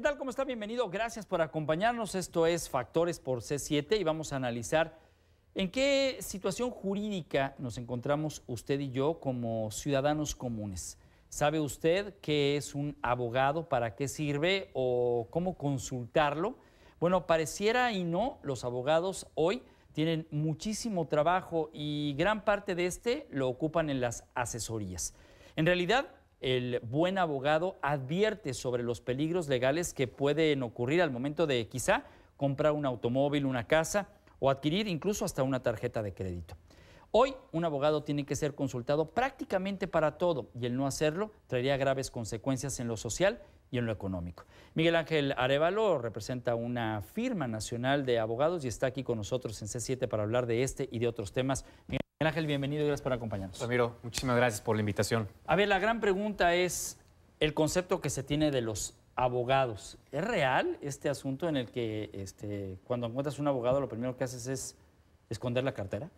¿Qué tal? ¿Cómo está? Bienvenido. Gracias por acompañarnos. Esto es Factores por C7 y vamos a analizar en qué situación jurídica nos encontramos usted y yo como ciudadanos comunes. ¿Sabe usted qué es un abogado? ¿Para qué sirve? ¿O cómo consultarlo? Bueno, pareciera y no, los abogados hoy tienen muchísimo trabajo y gran parte de este lo ocupan en las asesorías. En realidad, el buen abogado advierte sobre los peligros legales que pueden ocurrir al momento de quizá comprar un automóvil, una casa o adquirir incluso hasta una tarjeta de crédito. Hoy un abogado tiene que ser consultado prácticamente para todo y el no hacerlo traería graves consecuencias en lo social y en lo económico. Miguel Ángel Arevalo representa una firma nacional de abogados y está aquí con nosotros en C7 para hablar de este y de otros temas. Ángel, bienvenido y gracias por acompañarnos. Ramiro, muchísimas gracias por la invitación. A ver, la gran pregunta es el concepto que se tiene de los abogados. ¿Es real este asunto en el que este, cuando encuentras un abogado lo primero que haces es esconder la cartera?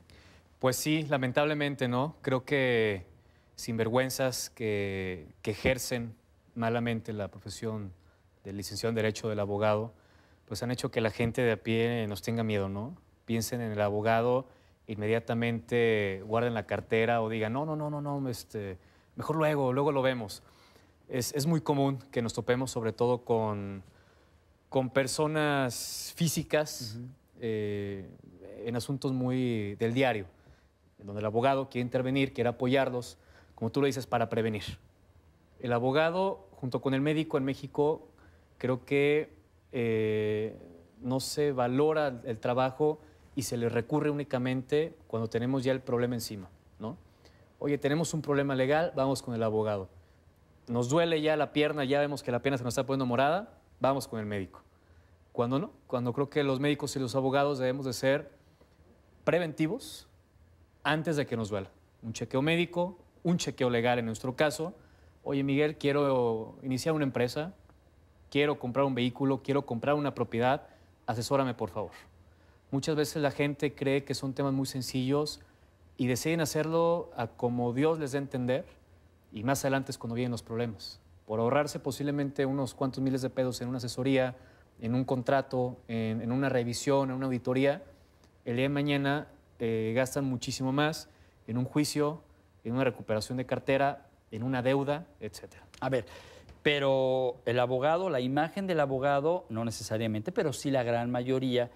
Pues sí, lamentablemente no. Creo que sinvergüenzas que, que ejercen malamente la profesión de licenciado en Derecho del abogado, pues han hecho que la gente de a pie nos tenga miedo, ¿no? Piensen en el abogado inmediatamente guarden la cartera o digan, no, no, no, no, no, este, mejor luego, luego lo vemos. Es, es muy común que nos topemos sobre todo con, con personas físicas eh, en asuntos muy del diario, donde el abogado quiere intervenir, quiere apoyarlos, como tú lo dices, para prevenir. El abogado, junto con el médico en México, creo que eh, no se valora el trabajo y se le recurre únicamente cuando tenemos ya el problema encima, ¿no? Oye, tenemos un problema legal, vamos con el abogado. Nos duele ya la pierna, ya vemos que la pierna se nos está poniendo morada, vamos con el médico. Cuando no, cuando creo que los médicos y los abogados debemos de ser preventivos antes de que nos duela. Un chequeo médico, un chequeo legal en nuestro caso. Oye, Miguel, quiero iniciar una empresa, quiero comprar un vehículo, quiero comprar una propiedad, asesórame por favor. Muchas veces la gente cree que son temas muy sencillos y deciden hacerlo como Dios les dé a entender y más adelante es cuando vienen los problemas. Por ahorrarse posiblemente unos cuantos miles de pesos en una asesoría, en un contrato, en, una revisión, en una auditoría, el día de mañana eh, gastan muchísimo más en un juicio, en una recuperación de cartera, en una deuda, etc. A ver, pero el abogado, la imagen del abogado, no necesariamente, pero sí la gran mayoría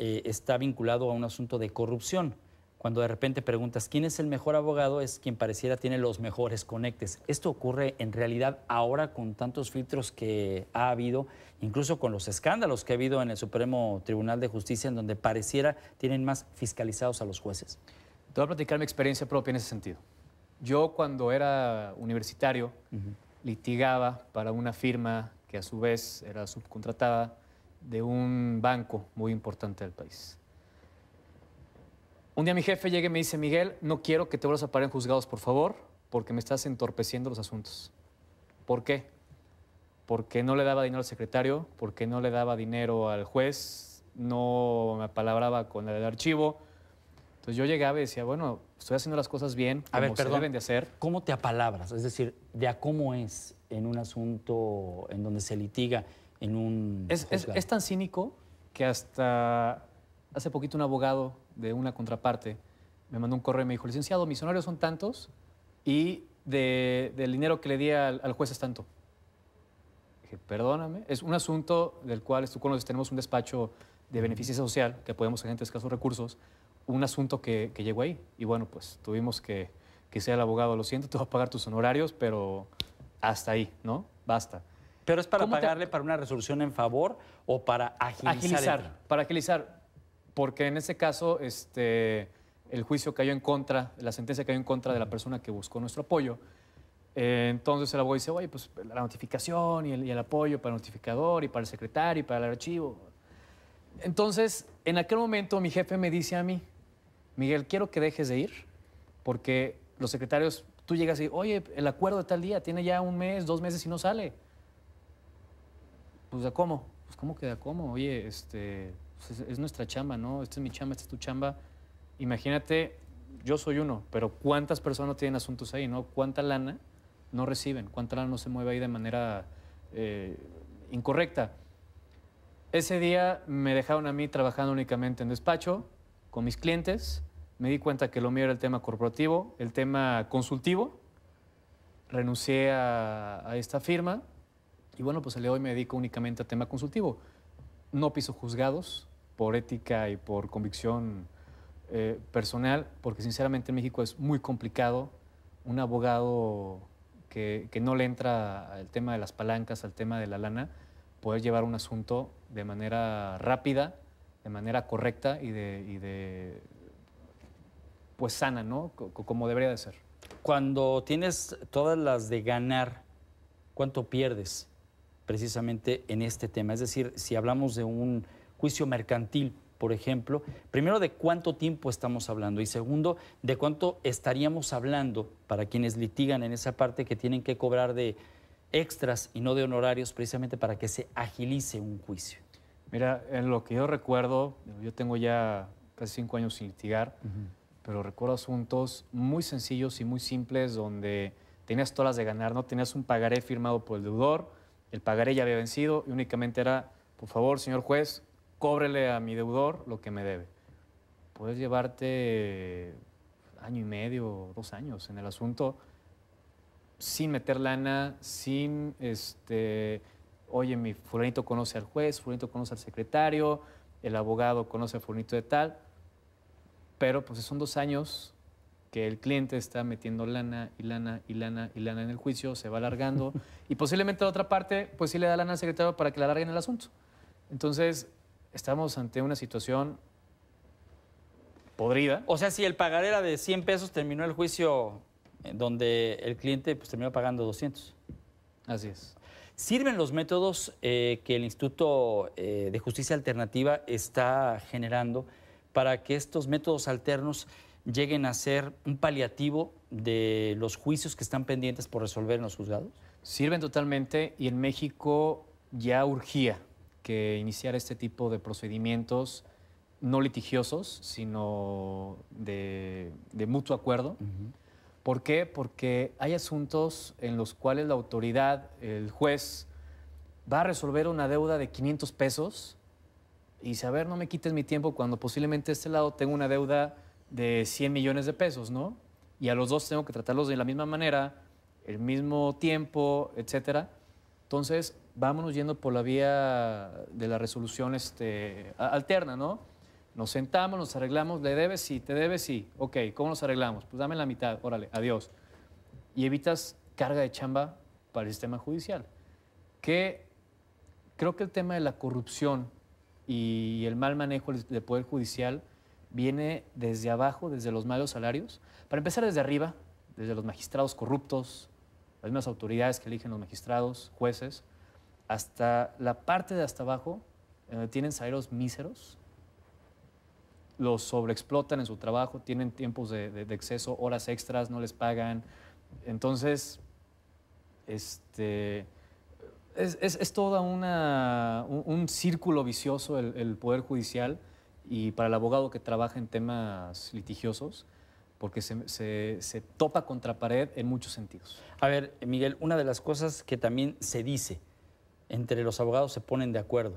eh, está vinculado a un asunto de corrupción. Cuando de repente preguntas quién es el mejor abogado, es quien pareciera tiene los mejores conectes. Esto ocurre en realidad ahora con tantos filtros que ha habido, incluso con los escándalos que ha habido en el Supremo Tribunal de Justicia, en donde pareciera tienen más fiscalizados a los jueces. Te voy a platicar mi experiencia propia en ese sentido. Yo cuando era universitario litigaba para una firma que a su vez era subcontratada de un banco muy importante del país. Un día mi jefe llega y me dice, Miguel, no quiero que te vuelvas a parar en juzgados, por favor, porque me estás entorpeciendo los asuntos. ¿Por qué? Porque no le daba dinero al secretario, porque no le daba dinero al juez, no me apalabraba con el archivo. Entonces yo llegaba y decía, bueno, estoy haciendo las cosas bien, como a ver, se deben de hacer. ¿Cómo te apalabras? Es decir, de a cómo es en un asunto en donde se litiga un... Es, tan cínico que hasta hace poquito un abogado de una contraparte me mandó un correo y me dijo, licenciado, mis honorarios son tantos y del dinero que le di al, juez es tanto. dije, perdóname, es un asunto del cual tú conoces, tenemos un despacho de beneficencia social, que podemos a gente de escasos recursos, un asunto que, llegó ahí. Y bueno, pues tuvimos que, que sea el abogado, lo siento, te vas a pagar tus honorarios, pero hasta ahí, ¿no? Basta. Pero es para pagarle para una resolución en favor o para agilizar. para agilizar. Porque en ese caso, este, el juicio cayó en contra, la sentencia cayó en contra de la persona que buscó nuestro apoyo. Eh, entonces el abogado dice, oye, pues la notificación y el, y el apoyo para el notificador y para el secretario y para el archivo. Entonces, en aquel momento mi jefe me dice a mí, Miguel, quiero que dejes de ir, porque los secretarios, tú llegas y, oye, el acuerdo de tal día tiene ya un mes, dos meses y no sale pues ¿de cómo, pues cómo que cómo, oye, este, pues, es, nuestra chamba, ¿no? Esta es mi chamba, esta es tu chamba. Imagínate, yo soy uno, pero ¿cuántas personas tienen asuntos ahí, ¿no? ¿Cuánta lana no reciben? ¿Cuánta lana no se mueve ahí de manera eh, incorrecta? Ese día me dejaron a mí trabajando únicamente en despacho, con mis clientes, me di cuenta que lo mío era el tema corporativo, el tema consultivo, renuncié a, a esta firma, y bueno, pues el día de hoy me dedico únicamente a tema consultivo. No piso juzgados por ética y por convicción eh, personal, porque sinceramente en México es muy complicado un abogado que, no le entra al tema de las palancas, al tema de la lana, poder llevar un asunto de manera rápida, de manera correcta y de, pues sana, ¿no? como debería de ser. Cuando tienes todas las de ganar, ¿cuánto pierdes? precisamente en este tema. Es decir, si hablamos de un juicio mercantil, por ejemplo, primero de cuánto tiempo estamos hablando y segundo de cuánto estaríamos hablando para quienes litigan en esa parte que tienen que cobrar de extras y no de honorarios precisamente para que se agilice un juicio. Mira, en lo que yo recuerdo, yo tengo ya casi cinco años sin litigar, pero recuerdo asuntos muy sencillos y muy simples donde tenías todas las de ganar, no tenías un pagaré firmado por el deudor, el pagaré ya había vencido y únicamente era, por favor, señor juez, cóbrele a mi deudor lo que me debe. Puedes llevarte año y medio, dos años en el asunto sin meter lana, sin, este, oye, mi fulanito conoce al juez, fulanito conoce al secretario, el abogado conoce a fulanito de tal, pero pues son dos años que el cliente está metiendo lana y lana y lana y lana en el juicio, se va alargando y posiblemente la otra parte pues sí le da lana al secretario para que le alarguen el asunto. Entonces, estamos ante una situación podrida. O sea, si el pagar era de 100 pesos, terminó el juicio eh, donde el cliente pues, terminó pagando 200. Así es. ¿Sirven los métodos eh, que el Instituto eh, de Justicia Alternativa está generando para que estos métodos alternos lleguen a ser un paliativo de los juicios que están pendientes por resolver en los juzgados? Sirven totalmente y en México ya urgía que iniciara este tipo de procedimientos no litigiosos, sino de, de mutuo acuerdo. ¿Por qué? Porque hay asuntos en los cuales la autoridad, el juez, va a resolver una deuda de 500 pesos y saber, no me quites mi tiempo cuando posiblemente de este lado tengo una deuda de 100 millones de pesos, ¿no? Y a los dos tengo que tratarlos de la misma manera, el mismo tiempo, etcétera. Entonces, vámonos yendo por la vía de la resolución este, alterna, ¿no? Nos sentamos, nos arreglamos, le debes sí, te debes sí. Ok, ¿cómo nos arreglamos? Pues dame la mitad, órale, adiós. Y evitas carga de chamba para el sistema judicial. Que creo que el tema de la corrupción y el mal manejo del poder judicial viene desde abajo, desde los malos salarios. Para empezar desde arriba, desde los magistrados corruptos, las mismas autoridades que eligen los magistrados, jueces, hasta la parte de hasta abajo, donde eh, tienen salarios míseros, los sobreexplotan en su trabajo, tienen tiempos de, exceso, horas extras, no les pagan. Entonces, este, es, es, todo un, círculo vicioso el Poder Judicial y para el abogado que trabaja en temas litigiosos, porque se, se, se, topa contra pared en muchos sentidos. A ver, Miguel, una de las cosas que también se dice, entre los abogados se ponen de acuerdo.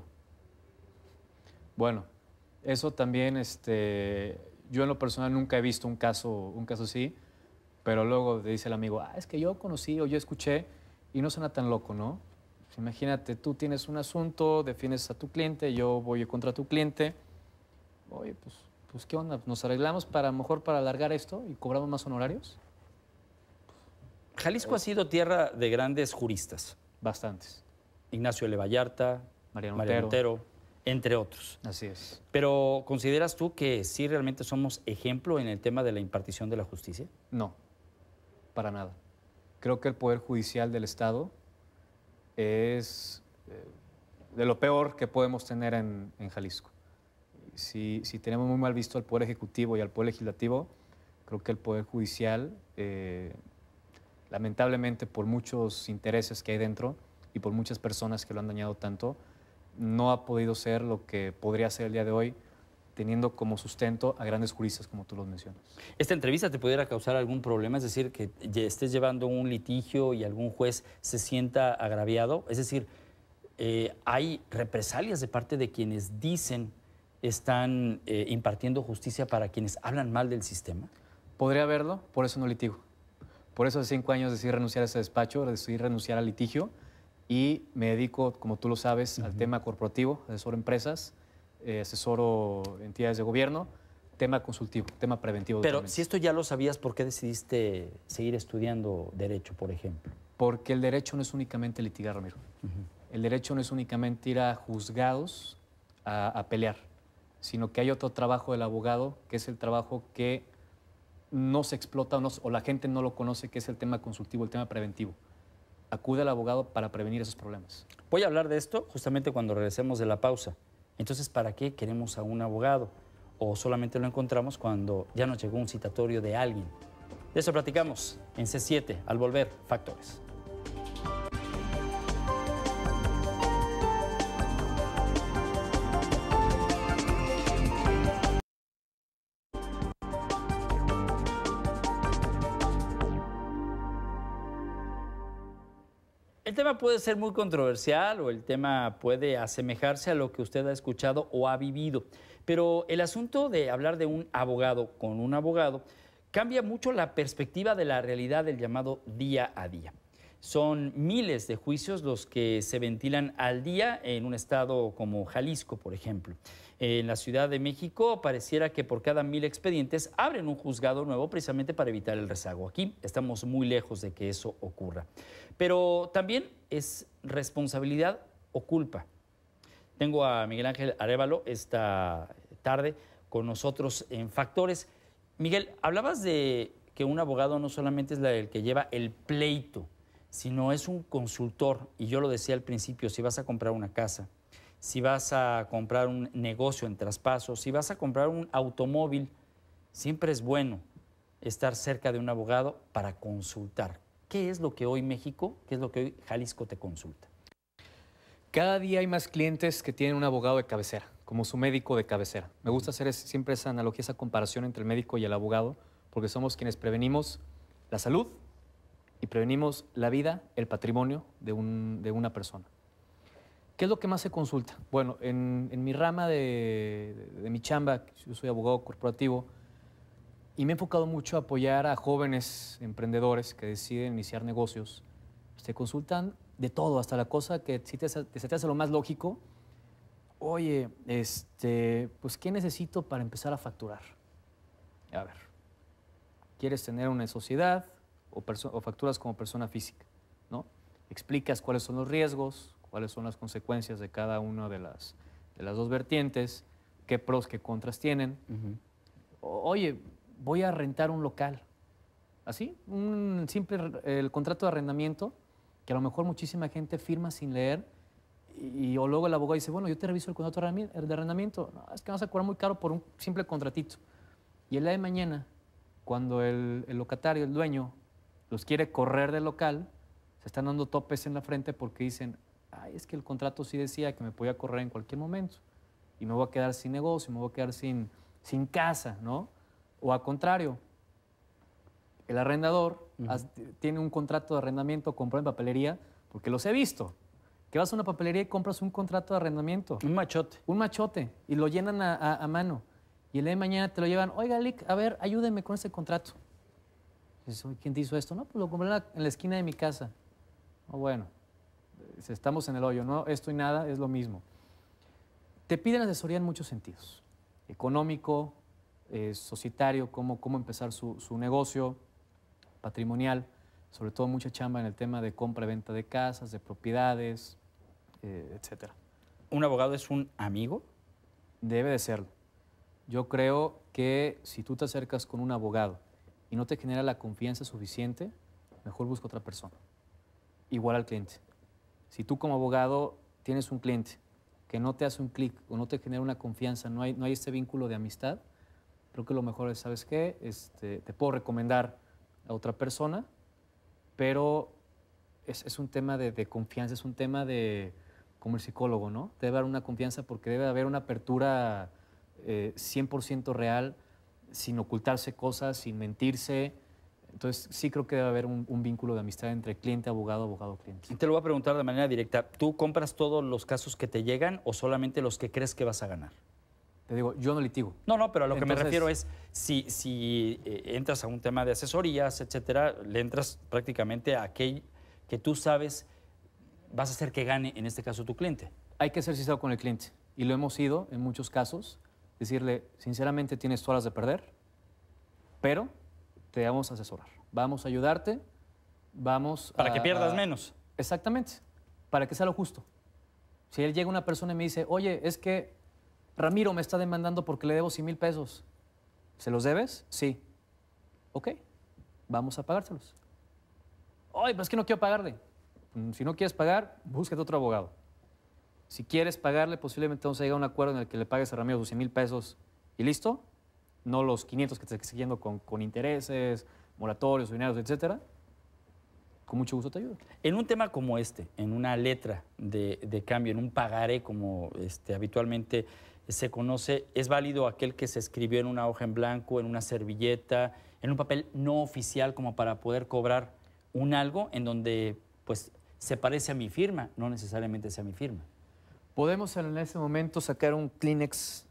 Bueno, eso también, este, yo en lo personal nunca he visto un caso, un caso así, pero luego te dice el amigo, ah, es que yo conocí o yo escuché, y no suena tan loco, ¿no? Imagínate, tú tienes un asunto, defiendes a tu cliente, yo voy contra tu cliente oye, pues, pues ¿qué onda? ¿Nos arreglamos para mejor para alargar esto y cobramos más honorarios? Jalisco ha sido tierra de grandes juristas. Bastantes. Ignacio L. Vallarta, Mariano, Montero. entre otros. Así es. Pero ¿consideras tú que sí realmente somos ejemplo en el tema de la impartición de la justicia? No, para nada. Creo que el Poder Judicial del Estado es eh, de lo peor que podemos tener en Jalisco si, tenemos muy mal visto al Poder Ejecutivo y al Poder Legislativo, creo que el Poder Judicial, eh, lamentablemente por muchos intereses que hay dentro y por muchas personas que lo han dañado tanto, no ha podido ser lo que podría ser el día de hoy, teniendo como sustento a grandes juristas como tú los mencionas. ¿Esta entrevista te pudiera causar algún problema? Es decir, que estés llevando un litigio y algún juez se sienta agraviado. Es decir, eh, hay represalias de parte de quienes dicen están eh, impartiendo justicia para quienes hablan mal del sistema? Podría haberlo, por eso no litigo. Por eso hace cinco años decidí renunciar a ese despacho, decidí renunciar al litigio y me dedico, como tú lo sabes, al tema corporativo, asesoro empresas, eh, asesoro entidades de gobierno, tema consultivo, tema preventivo. Pero si esto ya lo sabías, ¿por qué decidiste seguir estudiando derecho, por ejemplo? Porque el derecho no es únicamente litigar, Ramiro. El derecho no es únicamente ir a juzgados a pelear sino que hay otro trabajo del abogado, que es el trabajo que no se explota o, la gente no lo conoce, que es el tema consultivo, el tema preventivo. Acude al abogado para prevenir esos problemas. Voy a hablar de esto justamente cuando regresemos de la pausa. Entonces, ¿para qué queremos a un abogado? ¿O solamente lo encontramos cuando ya nos llegó un citatorio de alguien? De eso platicamos en C7 al volver, Factores. puede ser muy controversial o el tema puede asemejarse a lo que usted ha escuchado o ha vivido, pero el asunto de hablar de un abogado con un abogado cambia mucho la perspectiva de la realidad del llamado día a día. Son miles de juicios los que se ventilan al día en un estado como Jalisco, por ejemplo. En la Ciudad de México pareciera que por cada mil expedientes abren un juzgado nuevo precisamente para evitar el rezago. Aquí estamos muy lejos de que eso ocurra. Pero también es responsabilidad o culpa. Tengo a Miguel Ángel Arevalo esta tarde con nosotros en Factores. Miguel, hablabas de que un abogado no solamente es el que lleva el pleito, si no es un consultor. Y yo lo decía al principio, si vas a comprar una casa, si vas a comprar un negocio en traspaso, si vas a comprar un automóvil, siempre es bueno estar cerca de un abogado para consultar. ¿Qué es lo que hoy México, qué es lo que hoy Jalisco te consulta? Cada día hay más clientes que tienen un abogado de cabecera, como su médico de cabecera. Me gusta hacer siempre esa analogía, esa comparación entre el médico y el abogado, porque somos quienes prevenimos la salud y prevenimos la vida, el patrimonio de, una persona. ¿Qué es lo que más se consulta? Bueno, en, mi rama de, mi chamba, yo soy abogado corporativo, y me he enfocado mucho a apoyar a jóvenes emprendedores que deciden iniciar negocios. Se consultan de todo, hasta la cosa que si te, te, te hace lo más lógico. Oye, este, pues, ¿qué necesito para empezar a facturar? A ver, ¿quieres tener una sociedad? o, facturas como persona física. ¿no? Explicas cuáles son los riesgos, cuáles son las consecuencias de cada una de las, de las dos vertientes, qué pros, qué contras tienen. oye, voy a rentar un local. Así, un simple el contrato de arrendamiento que a lo mejor muchísima gente firma sin leer y, o luego el abogado dice, bueno, yo te reviso el contrato de arrendamiento. es que vas a cobrar muy caro por un simple contratito. Y el día de mañana, cuando el locatario, el dueño, los quiere correr del local, se están dando topes en la frente porque dicen, ay, es que el contrato sí decía que me podía correr en cualquier momento y me voy a quedar sin negocio, me voy a quedar sin, sin casa, ¿no? O al contrario, el arrendador tiene un contrato de arrendamiento, compró en papelería, porque los he visto. Que vas a una papelería y compras un contrato de arrendamiento. Un machote. Un machote. Y lo llenan a, mano. Y el día de mañana te lo llevan, oiga, Lick, a ver, ayúdeme con ese contrato. ¿quién te hizo esto? No, pues lo compré en la, esquina de mi casa. Oh, bueno, estamos en el hoyo, ¿no? Esto y nada es lo mismo. Te piden asesoría en muchos sentidos, económico, eh, societario, cómo, empezar su, negocio, patrimonial, sobre todo mucha chamba en el tema de compra-venta de casas, de propiedades, eh, etc. ¿Un abogado es un amigo? Debe de serlo. Yo creo que si tú te acercas con un abogado, y no te genera la confianza suficiente, mejor busca otra persona. Igual al cliente. Si tú como abogado tienes un cliente que no te hace un clic o no te genera una confianza, no hay, no hay este vínculo de amistad, creo que lo mejor es, ¿sabes qué? Este, te puedo recomendar a otra persona, pero es, es un tema de, confianza, es un tema de, como el psicólogo, ¿no? Debe haber una confianza porque debe haber una apertura 100% eh, real sin ocultarse cosas, sin mentirse. Entonces sí creo que debe haber un, vínculo de amistad entre cliente, abogado, abogado, cliente. Y te lo voy a preguntar de manera directa. ¿Tú compras todos los casos que te llegan o solamente los que crees que vas a ganar? Te digo, yo no litigo. No, no, pero a lo que me refiero es, si, si eh, entras a un tema de asesorías, etcétera, le entras prácticamente a aquel que tú sabes vas a hacer que gane, en este caso, tu cliente. Hay que ser sincero con el cliente. Y lo hemos sido en muchos casos decirle, sinceramente tienes horas de perder, pero te vamos a asesorar, vamos a ayudarte, vamos Para que pierdas menos. Exactamente, para que sea lo justo. Si él llega una persona y me dice, oye, es que Ramiro me está demandando porque le debo 100 mil pesos, ¿se los debes? Sí. Ok, vamos a pagárselos. Oye, pues es que no quiero pagarle. Mm, si no quieres pagar, búsquete otro abogado. Si quieres pagarle, posiblemente vamos a llegar a un acuerdo en el que le pagues a Ramiro sus 100 mil pesos y listo. No los 500 que te está exigiendo con, intereses, moratorios, dineros, etc. Con mucho gusto te ayudo. En un tema como este, en una letra de, cambio, en un pagaré como este, habitualmente se conoce, ¿es válido aquel que se escribió en una hoja en blanco, en una servilleta, en un papel no oficial como para poder cobrar un algo en donde pues se parece a mi firma, no necesariamente sea mi firma? ¿Podemos en ese momento sacar un Kleenex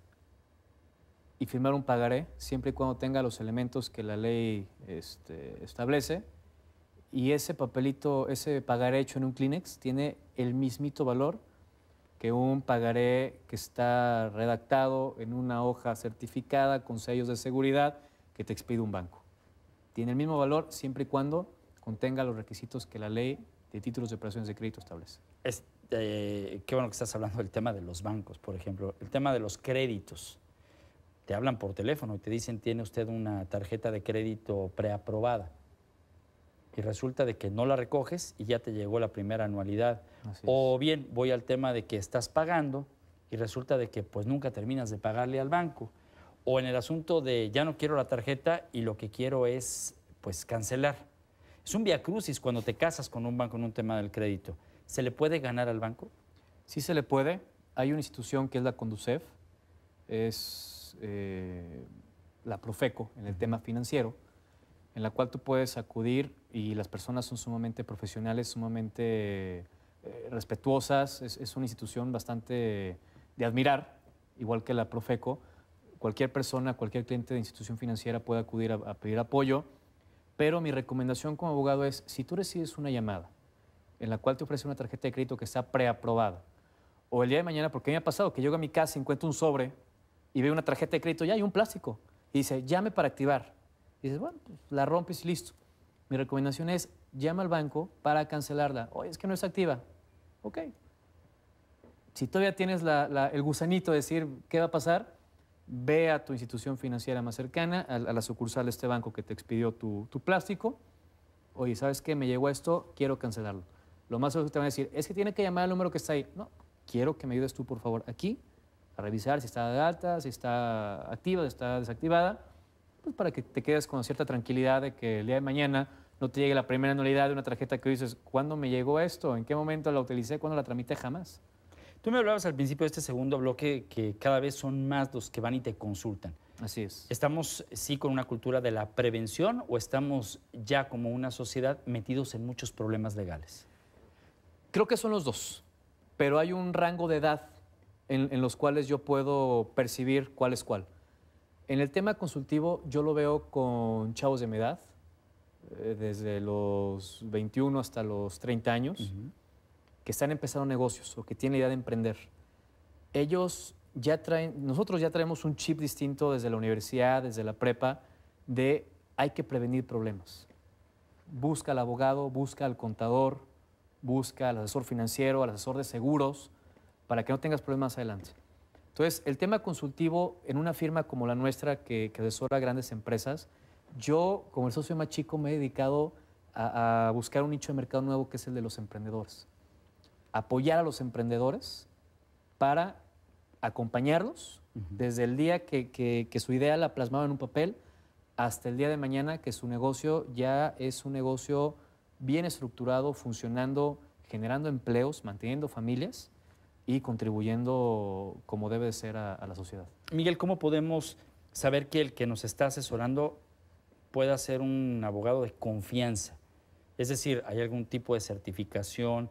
y firmar un pagaré, siempre y cuando tenga los elementos que la ley este, establece? Y ese papelito, ese pagaré hecho en un Kleenex, tiene el mismito valor que un pagaré que está redactado en una hoja certificada con sellos de seguridad que te expide un banco. Tiene el mismo valor siempre y cuando contenga los requisitos que la ley de títulos de operaciones de crédito establece. Es eh, qué bueno que estás hablando del tema de los bancos, por ejemplo, el tema de los créditos. Te hablan por teléfono y te dicen, tiene usted una tarjeta de crédito preaprobada. Y resulta de que no la recoges y ya te llegó la primera anualidad. O bien voy al tema de que estás pagando y resulta de que pues nunca terminas de pagarle al banco. O en el asunto de ya no quiero la tarjeta y lo que quiero es pues cancelar. Es un via crucis cuando te casas con un banco en un tema del crédito. ¿Se le puede ganar al banco? Sí se le puede. Hay una institución que es la Conducef, es eh, la Profeco en el tema financiero, en la cual tú puedes acudir y las personas son sumamente profesionales, sumamente eh, respetuosas, es, una institución bastante de admirar, igual que la Profeco. Cualquier persona, cualquier cliente de institución financiera puede acudir a pedir apoyo, pero mi recomendación como abogado es, si tú recibes una llamada, en la cual te ofrece una tarjeta de crédito que está preaprobada. O el día de mañana, porque me ha pasado que llego a mi casa, y encuentro un sobre y veo una tarjeta de crédito ya hay un plástico. Y dice, llame para activar. Y dices, bueno, pues, la rompes y listo. Mi recomendación es, llama al banco para cancelarla. Oye, es que no es activa. Ok. Si todavía tienes el gusanito de decir qué va a pasar, ve a tu institución financiera más cercana, a, la sucursal de este banco que te expidió tu, tu plástico. Oye, ¿sabes qué? Me llegó esto, quiero cancelarlo lo más seguro que te van a decir es que tiene que llamar al número que está ahí. No, quiero que me ayudes tú, por favor, aquí a revisar si está de alta, si está activa, si está desactivada, pues para que te quedes con cierta tranquilidad de que el día de mañana no te llegue la primera anualidad de una tarjeta que dices, ¿cuándo me llegó esto? ¿En qué momento la utilicé? ¿Cuándo la tramité? Jamás. Tú me hablabas al principio de este segundo bloque que cada vez son más los que van y te consultan. Así es. ¿Estamos, sí, con una cultura de la prevención o estamos ya como una sociedad metidos en muchos problemas legales? Creo que son los dos, pero hay un rango de edad en, los cuales yo puedo percibir cuál es cuál. En el tema consultivo yo lo veo con chavos de mi edad, eh, desde los 21 hasta los 30 años, que están empezando negocios o que tienen la idea de emprender. Ellos ya traen, nosotros ya traemos un chip distinto desde la universidad, desde la prepa, de hay que prevenir problemas. Busca al abogado, busca al contador, busca al asesor financiero, al asesor de seguros, para que no tengas problemas adelante. Entonces, el tema consultivo en una firma como la nuestra que, que asesora grandes empresas, yo como el socio más chico me he dedicado a, buscar un nicho de mercado nuevo que es el de los emprendedores. Apoyar a los emprendedores para acompañarlos desde el día que, que, su idea la plasmaba en un papel hasta el día de mañana que su negocio ya es un negocio bien estructurado, funcionando, generando empleos, manteniendo familias y contribuyendo como debe ser a, la sociedad. Miguel, ¿cómo podemos saber que el que nos está asesorando pueda ser un abogado de confianza? Es decir, ¿hay algún tipo de certificación?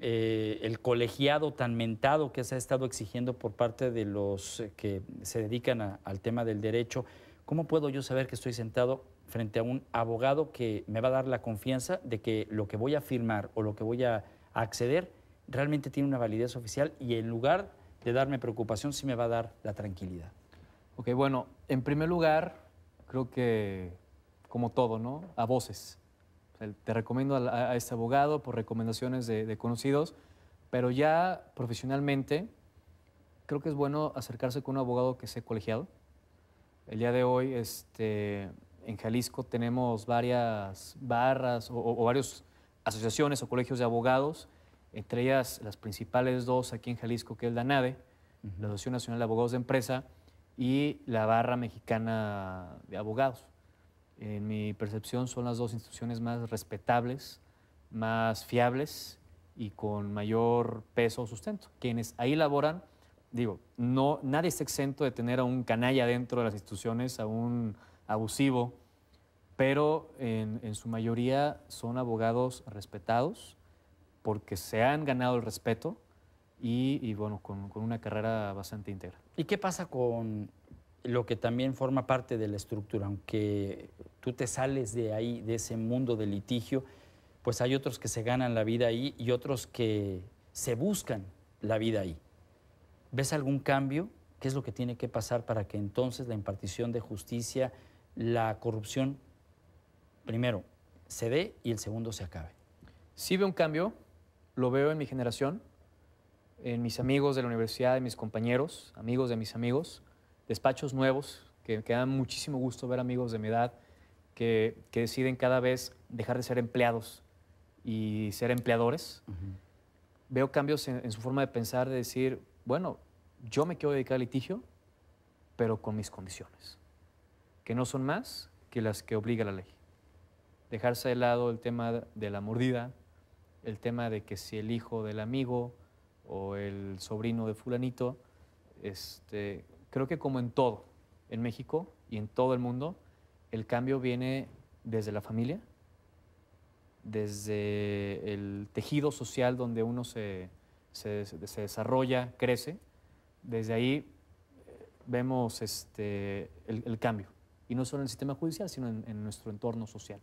Eh, el colegiado tan mentado que se ha estado exigiendo por parte de los eh, que se dedican al tema del derecho, ¿cómo puedo yo saber que estoy sentado frente a un abogado que me va a dar la confianza de que lo que voy a firmar o lo que voy a, acceder realmente tiene una validez oficial y en lugar de darme preocupación sí me va a dar la tranquilidad. Ok, bueno, en primer lugar, creo que como todo, ¿no? A voces. te recomiendo a, este abogado por recomendaciones de, de conocidos, pero ya profesionalmente creo que es bueno acercarse con un abogado que sea colegiado. El día de hoy este, en Jalisco tenemos varias barras o, varios varias asociaciones o colegios de abogados, entre ellas las principales dos aquí en Jalisco, que es la NAVE, la Asociación Nacional de Abogados de Empresa, y la Barra Mexicana de Abogados. En mi percepción son las dos instituciones más respetables, más fiables y con mayor peso o sustento. Quienes ahí laboran, digo, no, nadie está exento de tener a un canalla dentro de las instituciones, a un abusivo, pero en, su mayoría son abogados respetados porque se han ganado el respeto y, bueno, con, con, una carrera bastante íntegra. ¿Y qué pasa con lo que también forma parte de la estructura? Aunque tú te sales de ahí, de ese mundo de litigio, pues hay otros que se ganan la vida ahí y otros que se buscan la vida ahí. ¿Ves algún cambio? ¿Qué es lo que tiene que pasar para que entonces la impartición de justicia la corrupción, primero, se ve y el segundo se acabe. Sí veo un cambio, lo veo en mi generación, en mis amigos de la universidad, en mis compañeros, amigos de mis amigos, despachos nuevos, que, que dan muchísimo gusto ver amigos de mi edad que, deciden cada vez dejar de ser empleados y ser empleadores. Veo cambios en, en su forma de pensar, de decir, bueno, yo me quiero dedicar al litigio, pero con mis condiciones que no son más que las que obliga la ley. Dejarse de lado el tema de la mordida, el tema de que si el hijo del amigo o el sobrino de fulanito, este, creo que como en todo, en México y en todo el mundo, el cambio viene desde la familia, desde el tejido social donde uno se, desarrolla, crece, desde ahí eh, vemos este, el cambio y no solo en el sistema judicial, sino en, nuestro entorno social.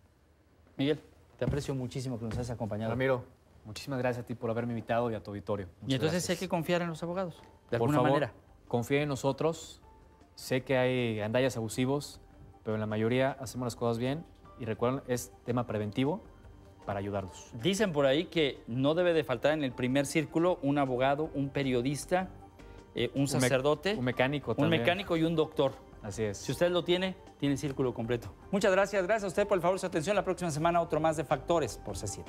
Miguel, te aprecio muchísimo que nos hayas acompañado. Ramiro, muchísimas gracias a ti por haberme invitado y a tu auditorio. y entonces hay que confiar en los abogados, de por alguna manera. Confía en nosotros. Sé que hay andallas abusivos, pero en la mayoría hacemos las cosas bien y recuerden, es tema preventivo para ayudarlos. Dicen por ahí que no debe de faltar en el primer círculo un abogado, un periodista, eh, un sacerdote, un mecánico, también. un mecánico y un doctor. Así es. Si usted lo tiene, tiene el círculo completo. Muchas gracias. Gracias a usted por el favor su atención. La próxima semana otro más de Factores por C7.